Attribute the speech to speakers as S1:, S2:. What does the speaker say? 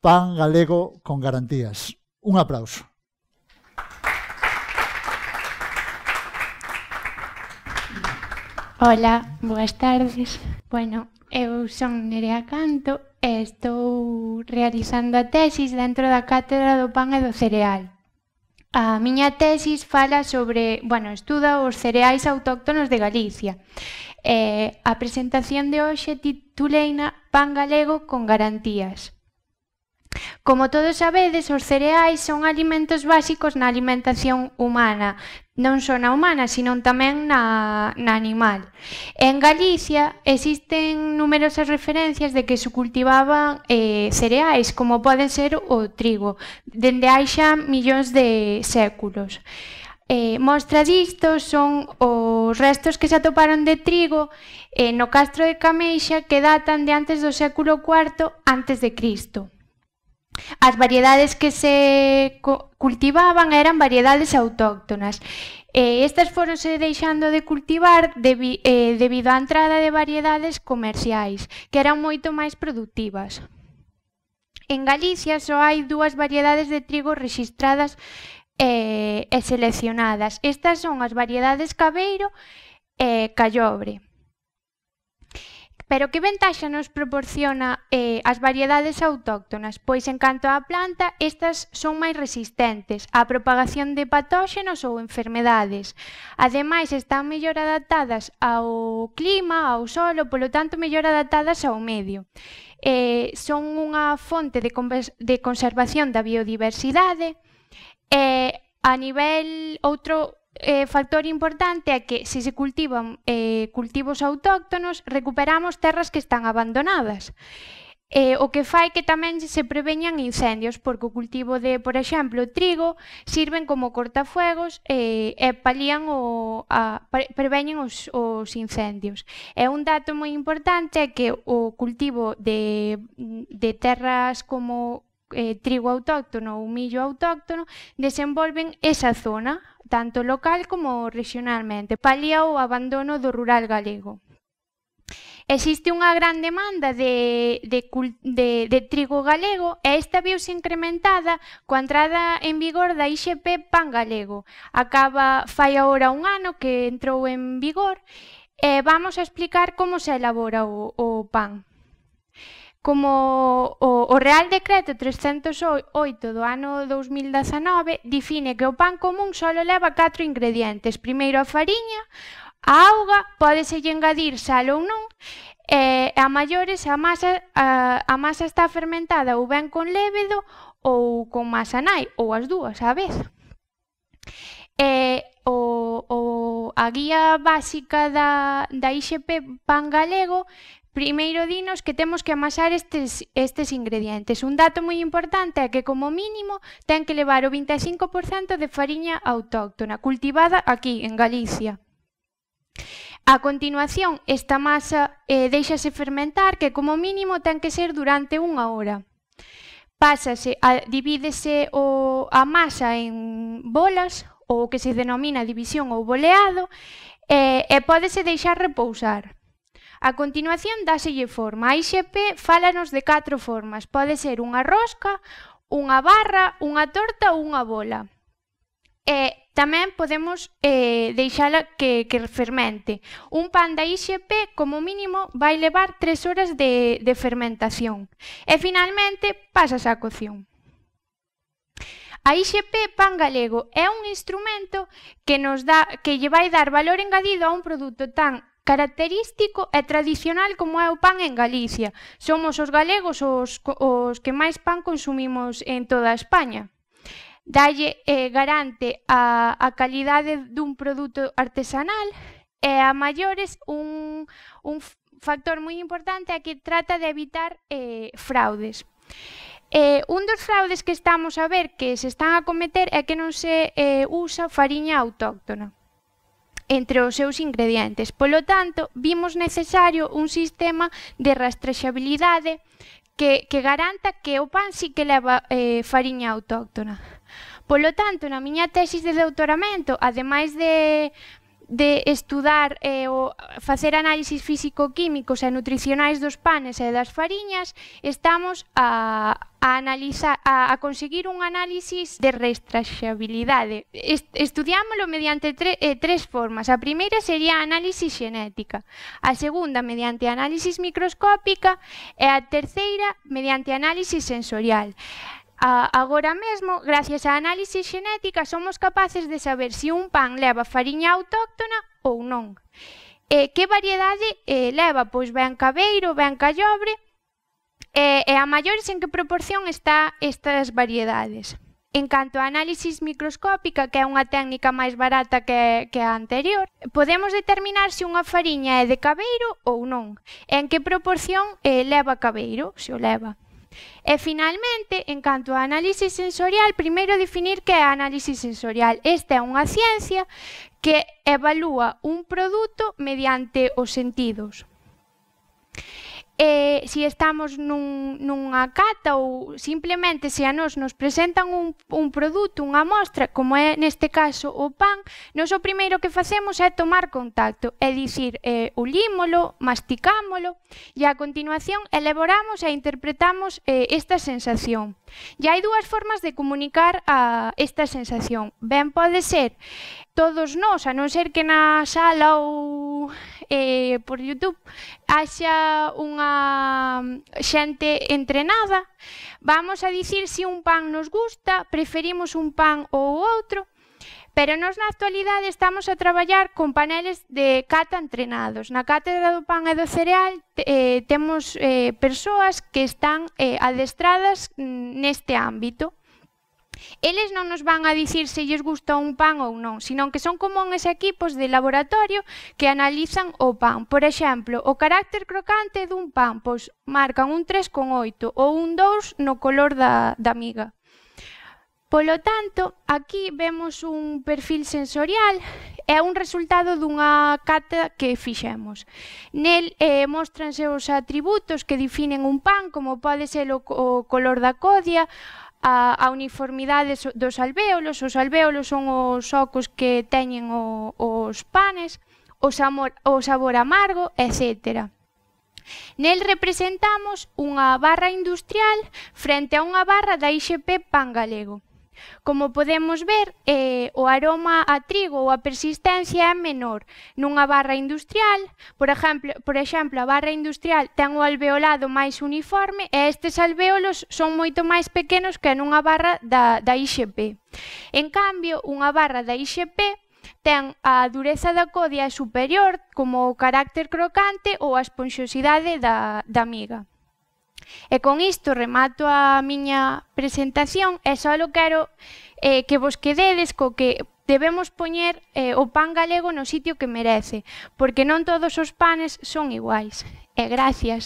S1: pan galego con garantías. Un aplauso. Ola, boas tardes. Bueno, eu son Nerea Canto e estou realizando a tesis dentro da Cátedra do Pan e do Cereal. A miña tesis fala sobre, bueno, estuda os cereais autóctonos de Galicia. Eh, a presentación de hoxe tituleina Pan galego con garantías. Como todos sabedes, os cereais son alimentos básicos na alimentación humana, non só na humana, sino tamén na, na animal. En Galicia existen numerosas referencias de que se cultivaban eh, cereais, como poden ser o trigo, dende hai xa millóns de séculos. Eh, mostra disto son os restos que se atoparon de trigo eh, no castro de Cameixa que datan de antes do século IV antes de Cristo. As variedades que se cultivaban eran variedades autóctonas. E estas foronse deixando de cultivar debi, eh, debido á entrada de variedades comerciais, que eran moito máis productivas. En Galicia só hai dúas variedades de trigo registradas eh, e seleccionadas. Estas son as variedades cabeiro e callobre. Pero que ventaxa nos proporciona eh, as variedades autóctonas? Pois en canto á planta, estas son máis resistentes á propagación de patóxenos ou enfermedades. Ademais, están mellor adaptadas ao clima, ao solo, polo tanto mellor adaptadas ao medio. Eh, son unha fonte de, de conservación da biodiversidade e eh, a nivel outro eh, factor importante é que se se cultivan eh, cultivos autóctonos, recuperamos terras que están abandonadas. Eh, o que fai que tamén se preveñan incendios, porque o cultivo de, por exemplo, trigo sirven como cortafuegos eh, e palían o, a, preveñen os, os incendios. É un dato moi importante é que o cultivo de, de terras como eh, trigo autóctono ou millo autóctono desenvolven esa zona, tanto local como regionalmente. Palía o abandono do rural galego. Existe unha gran demanda de, de, de, de trigo galego e esta viuse incrementada coa entrada en vigor da IXP Pan Galego. Acaba fai agora un ano que entrou en vigor e vamos a explicar como se elabora o, o pan como o, o Real Decreto 308 do ano 2019 define que o pan común só leva catro ingredientes. Primeiro a fariña, a auga, pódeselle engadir sal ou non, e a maiores a masa, a, a masa está fermentada ou ben con lévedo ou con masa nai, ou as dúas á vez. E o, o, a guía básica da, da IXP Pan Galego Primeiro dinos que temos que amasar estes, estes ingredientes. Un dato moi importante é que como mínimo ten que levar o 25% de fariña autóctona, cultivada aquí en Galicia. A continuación, esta masa eh, deixase fermentar que como mínimo ten que ser durante unha hora. Pásase, a, divídese o, a masa en bolas ou o que se denomina división ou boleado e, eh, e pódese deixar repousar. A continuación dáselle forma. A IXP fálanos de catro formas. Pode ser unha rosca, unha barra, unha torta ou unha bola. E tamén podemos eh, deixala que, que fermente. Un pan da IXP, como mínimo, vai levar 3 horas de, de fermentación. E finalmente, pasas á cocción. A IXP Pan Galego é un instrumento que nos dá que lle vai dar valor engadido a un produto tan característico e tradicional como é o pan en Galicia. Somos os galegos os, os que máis pan consumimos en toda España. Dalle eh, garante a, a calidade dun produto artesanal e a maiores un, un factor moi importante a que trata de evitar eh, fraudes. Eh, un dos fraudes que estamos a ver que se están a cometer é que non se eh, usa fariña autóctona entre os seus ingredientes. Polo tanto, vimos necesario un sistema de rastrexabilidade que, que garanta que o pan sí que leva eh, fariña autóctona. Polo tanto, na miña tesis de doutoramento, ademais de de estudar e eh, o facer análisis físico-químicos e nutricionais dos panes e das fariñas, estamos a a, analizar, a, a conseguir un análisis de restraxabilidade. Est estudiámoslo mediante tre, eh, tres formas. A primeira sería a análisis xenética, a segunda mediante análisis microscópica e a terceira mediante análisis sensorial. A, agora mesmo, gracias á análise xenética, somos capaces de saber se si un pan leva fariña autóctona ou non. E que variedade eh, leva? Pois ben cabeiro, ben callobre, e, e a maiores en que proporción está estas variedades. En canto a análisis microscópica, que é unha técnica máis barata que, que a anterior, podemos determinar se unha fariña é de cabeiro ou non, en que proporción eh, leva cabeiro, se o leva. E finalmente, en canto a análisis sensorial, primeiro definir que é análisis sensorial. Esta é unha ciencia que evalúa un produto mediante os sentidos eh, si estamos nun, nunha cata ou simplemente se a nos nos presentan un, un produto, unha mostra, como é neste caso o pan, nos o primeiro que facemos é tomar contacto, é dicir, eh, ulímolo, masticámolo e a continuación elaboramos e interpretamos eh, esta sensación. E hai dúas formas de comunicar a esta sensación. Ben pode ser todos nós, a non ser que na sala ou eh, por YouTube haxa unha xente entrenada, vamos a dicir se si un pan nos gusta, preferimos un pan ou outro, pero nós na actualidade estamos a traballar con paneles de cata entrenados. Na cátedra do pan e do cereal eh, temos eh, persoas que están eh, adestradas mm, neste ámbito. Eles non nos van a dicir se lles gusta un pan ou non, senón que son comunes equipos de laboratorio que analizan o pan. Por exemplo, o carácter crocante dun pan, pois marcan un 3,8 ou un 2 no color da, da miga. Polo tanto, aquí vemos un perfil sensorial e un resultado dunha cata que fixemos. Nel eh, mostranse os atributos que definen un pan, como pode ser o, o color da codia, a, a uniformidade dos alvéolos, os alvéolos son os ocos que teñen o, os panes, o, samor, o sabor amargo, etc. Nel representamos unha barra industrial frente a unha barra da IXP Pan Galego. Como podemos ver, eh, o aroma a trigo ou a persistencia é menor. Nunha barra industrial, por exemplo, por exemplo, a barra industrial ten o alveolado máis uniforme e estes alveolos son moito máis pequenos que nunha barra da, da IGP. En cambio, unha barra da IGP ten a dureza da codia superior como o carácter crocante ou a esponxosidade da, da miga. E con isto remato a miña presentación e só quero eh, que vos quededes co que debemos poñer eh, o pan galego no sitio que merece, porque non todos os panes son iguais. E gracias.